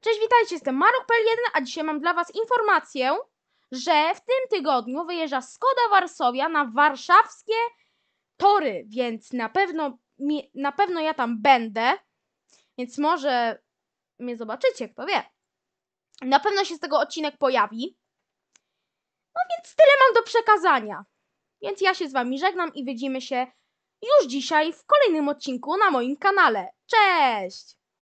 Cześć, witajcie, jestem Marok.pl1, a dzisiaj mam dla Was informację, że w tym tygodniu wyjeżdża Skoda Warsowia na warszawskie tory, więc na pewno, na pewno ja tam będę, więc może mnie zobaczycie, kto wie. Na pewno się z tego odcinek pojawi. No więc tyle mam do przekazania. Więc ja się z Wami żegnam i widzimy się już dzisiaj w kolejnym odcinku na moim kanale. Cześć!